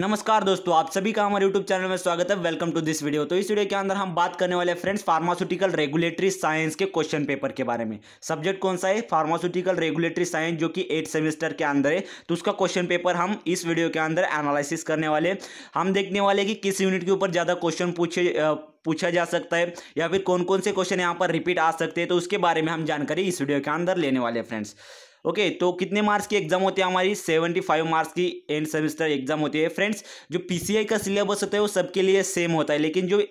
नमस्कार दोस्तों आप सभी का हमारे यूट्यूब चैनल में स्वागत है वेलकम टू दिस वीडियो तो इस वीडियो के अंदर हम बात करने वाले हैं फ्रेंड्स फार्मास्यूटिकल रेगुलेटरी साइंस के क्वेश्चन पेपर के बारे में सब्जेक्ट कौन सा है फार्मास्यूटिकल रेगुलेटरी साइंस जो कि एट सेमेस्टर के अंदर है तो उसका क्वेश्चन पेपर हम इस वीडियो के अंदर एनालिसिस करने वाले हम देखने वाले कि किस यूनिट के ऊपर ज़्यादा क्वेश्चन पूछे पूछा जा सकता है या फिर कौन कौन से क्वेश्चन यहाँ पर रिपीट आ सकते हैं तो उसके बारे में हम जानकारी इस वीडियो के अंदर लेने वाले फ्रेंड्स ओके तो कितने मार्क्स की एग्जाम होती है हमारी सेवेंटी फाइव मार्क्स की एंड सेमेस्टर एग्जाम होती है फ्रेंड्स जो पीसीआई का सिलेबस होता है वो सबके लिए सेम होता है लेकिन जो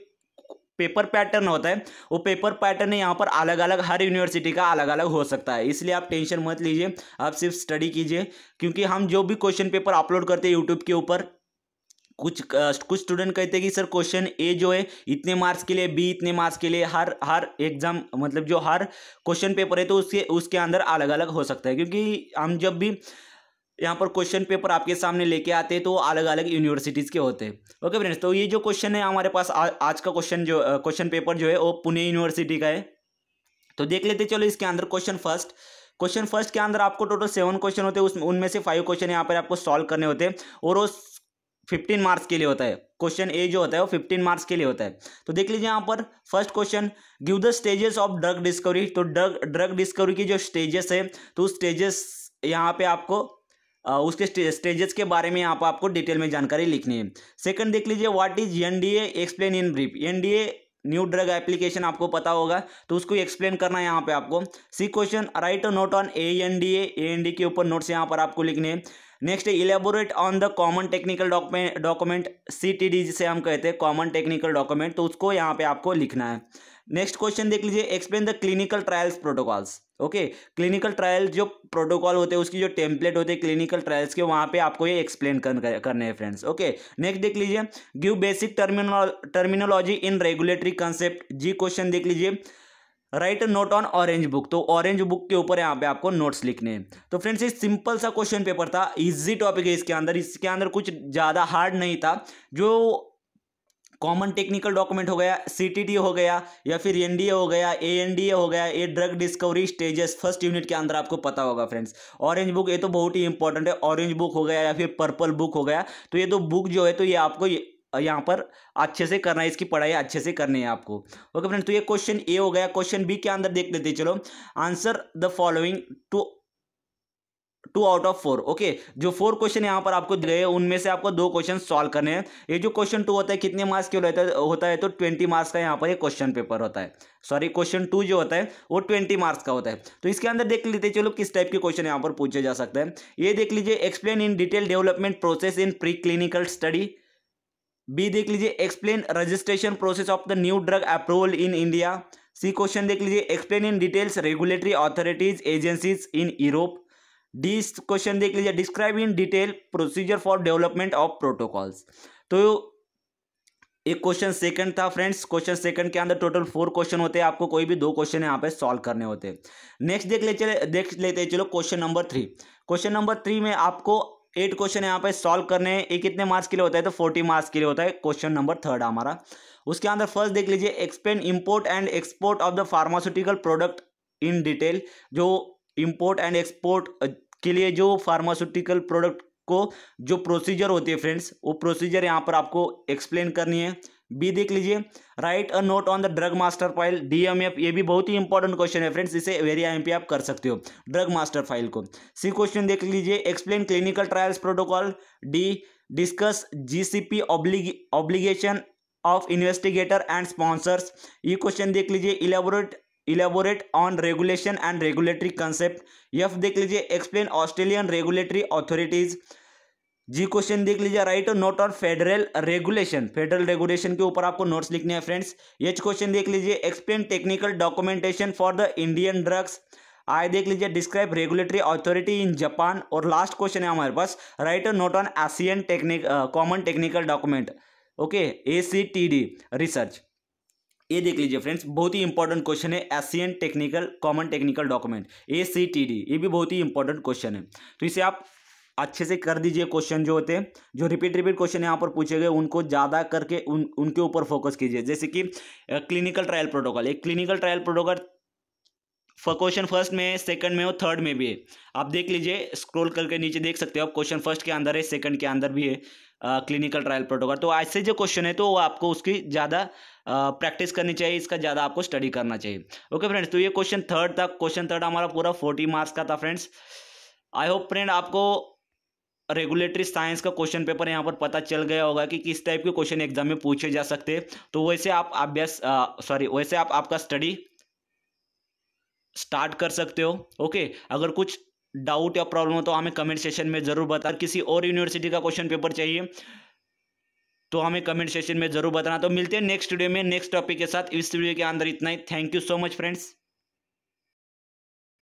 पेपर पैटर्न होता है वो पेपर पैटर्न यहाँ पर अलग अलग हर यूनिवर्सिटी का अलग अलग हो सकता है इसलिए आप टेंशन मत लीजिए आप सिर्फ स्टडी कीजिए क्योंकि हम जो भी क्वेश्चन पेपर अपलोड करते हैं यूट्यूब के ऊपर कुछ कुछ स्टूडेंट कहते हैं कि सर क्वेश्चन ए जो है इतने मार्क्स के लिए बी इतने मार्क्स के लिए हर हर एग्जाम मतलब जो हर क्वेश्चन पेपर है तो उसके उसके अंदर अलग अलग हो सकता है क्योंकि हम जब भी यहाँ पर क्वेश्चन पेपर आपके सामने लेके आते हैं तो अलग अलग यूनिवर्सिटीज़ के होते हैं ओके फ्रेंड्स तो ये जो क्वेश्चन है हमारे पास आ, आज का क्वेश्चन जो क्वेश्चन पेपर जो है वो पुणे यूनिवर्सिटी का है तो देख लेते चलो इसके अंदर क्वेश्चन फर्स्ट क्वेश्चन फर्स्ट के अंदर आपको टोटल सेवन क्वेश्चन होते हैं उसमें उनमें से फाइव क्वेश्चन यहाँ पर आपको सॉल्व करने होते हैं और वो फिफ्टीन मार्क्स के लिए होता है क्वेश्चन ए जो होता है वो फिफ्टीन मार्क्स के लिए होता है तो देख लीजिए यहाँ पर first question give the stages of drug discovery तो ड्रग ड्रग डिस्कवरी की जो स्टेजेस है तो उस स्टेजेस यहाँ पे आपको उसके स्टेजेस के बारे में यहाँ पर आपको डिटेल में जानकारी लिखनी है सेकंड देख लीजिए what is N D explain in brief N new drug application आपको पता होगा तो उसको एक्सप्लेन करना है यहाँ पे आपको C question write note on A N D A N D के ऊपर नोट्स यहाँ पर आपको लिखने हैं next elaborate on the common technical document document D जिसे हम कहते हैं कॉमन टेक्निकल डॉक्यूमेंट तो उसको यहाँ पे आपको लिखना है नेक्स्ट क्वेश्चन देख लीजिए explain the clinical trials protocols okay clinical trial जो प्रोटोकॉल होते हैं उसकी जो टेम्पलेट होते हैं क्लिनिकल ट्रायल्स के वहाँ पे आपको ये एक्सप्लेन कर, करने हैं फ्रेंड्स ओके नेक्स्ट देख लीजिए give basic terminology in regulatory concept G question देख लीजिए write note on orange book तो ऑरेंज बुक के ऊपर यहाँ पे आपको नोट्स लिखने हैं तो फ्रेंड्स ये सिंपल सा क्वेश्चन पेपर था इजी टॉपिक है इसके अंदर इसके अंदर कुछ ज़्यादा हार्ड नहीं था जो कॉमन टेक्निकल डॉक्यूमेंट हो गया सीटीडी हो गया या फिर एनडीए हो गया एएनडीए हो गया ये drug discovery stages first unit के अंदर आपको पता होगा फ्रेंड्स ऑरेंज बुक ये तो बहुत ही इंपॉर्टेंट है ऑरेंज बुक हो गया या फिर पर्पल बुक हो गया तो ये तो बुक जो है तो ये आपको यहाँ पर अच्छे से करना है इसकी पढ़ाई अच्छे से करनी है आपको ओके फ्रेंड तो ये क्वेश्चन ए हो गया क्वेश्चन बी के अंदर देख लेते चलो answer the following two two out of four okay जो फोर क्वेश्चन यहाँ पर आपको दिए उनमें से आपको दो क्वेश्चन सॉल्व करने हैं ये जो क्वेश्चन टू होता है कितने मार्क्स के होता है होता है तो ट्वेंटी मार्क्स का यहाँ पर एक क्वेश्चन पेपर होता है सॉरी क्वेश्चन टू जो होता है वो ट्वेंटी मार्क्स का होता है तो इसके अंदर देख लेते चलो किस टाइप के क्वेश्चन यहाँ पर पूछे जा सकते हैं ये देख लीजिए explain in detail development process in pre clinical study B देख लीजिए explain registration process of the new drug approval in India C question देख लीजिए explain in details regulatory authorities agencies in Europe D question देख लीजिए describe in detail procedure for development of protocols तो एक question second था friends question second के अंदर total four question होते हैं आपको कोई भी दो क्वेश्चन यहाँ पे सॉल्व करने होते हैं नेक्स्ट देख ले चले देख लेते हैं चलो question number three question number three में आपको एट क्वेश्चन यहाँ पे सॉल्व करने हैं ये कितने मार्क्स के लिए होता है तो फोर्टी मार्क्स के लिए होता है क्वेश्चन नंबर थर्ड हमारा उसके अंदर फर्स्ट देख लीजिए expand import and export of the pharmaceutical product in detail जो इम्पोर्ट एंड एक्सपोर्ट के लिए जो फार्मास्यूटिकल प्रोडक्ट को जो प्रोसीजर होती है फ्रेंड्स वो प्रोसीजर यहाँ पर आपको एक्सप्लेन करनी है बी देख लीजिए write a note on the drug master file DMF ये भी बहुत ही इंपॉर्टेंट क्वेश्चन है फ्रेंड्स इसे वेरी आई आप कर सकते हो ड्रग मास्टर फाइल को सी क्वेश्चन देख लीजिए explain clinical trials protocol D discuss GCP obligation of investigator and sponsors ये क्वेश्चन देख लीजिए elaborate elaborate on regulation and regulatory concept F देख लीजिए explain Australian regulatory authorities G question देख लीजिए राइट नोट और फेडरल रेगुलेशन फेडरल रेगुलेशन के ऊपर आपको नोट्स लिखने हैं फ्रेंड्स एच क्वेश्चन देख लीजिए explain technical documentation for the Indian drugs I देख लीजिए describe regulatory authority in Japan और लास्ट क्वेश्चन है हमारे पास write note on Asian technique common technical document okay A C T D research ये देख लीजिए फ्रेंड्स बहुत ही इंपॉर्टेंट क्वेश्चन है Asian technical common technical document A C T D ये भी बहुत ही इंपॉर्टेंट क्वेश्चन है तो इसे आप अच्छे से कर दीजिए क्वेश्चन जो होते हैं जो रिपीट रिपीट क्वेश्चन यहाँ पर पूछे गए उनको ज़्यादा करके उन उनके ऊपर फोकस कीजिए जैसे कि क्लिनिकल ट्रायल प्रोटोकॉल एक clinical trial protocol question first में है सेकंड में और थर्ड में भी है आप देख लीजिए स्क्रॉल करके नीचे देख सकते हो आप क्वेश्चन फर्स्ट के अंदर है सेकंड के अंदर भी है क्लिनिकल ट्रायल प्रोटोकॉल तो ऐसे जो क्वेश्चन है तो वो आपको उसकी ज़्यादा प्रैक्टिस करनी चाहिए इसका ज़्यादा आपको स्टडी करना चाहिए ओके फ्रेंड्स तो ये क्वेश्चन थर्ड था क्वेश्चन थर्ड हमारा पूरा फोर्टी मार्क्स का था फ्रेंड्स आई होप फ्रेंड आपको रेगुलेटरी साइंस का क्वेश्चन पेपर यहाँ पर पता चल गया होगा कि किस टाइप के क्वेश्चन एग्जाम में पूछे जा सकते हैं तो वैसे आप अभ्यास सॉरी वैसे आप आपका स्टडी स्टार्ट कर सकते हो ओके अगर कुछ डाउट या प्रॉब्लम हो तो हमें कमेंट सेशन में ज़रूर बता किसी और यूनिवर्सिटी का क्वेश्चन पेपर चाहिए तो हमें कमेंट सेशन में ज़रूर बताना तो मिलते हैं नेक्स्ट वीडियो में नेक्स्ट टॉपिक के साथ इस वीडियो के अंदर इतना ही thank you so much friends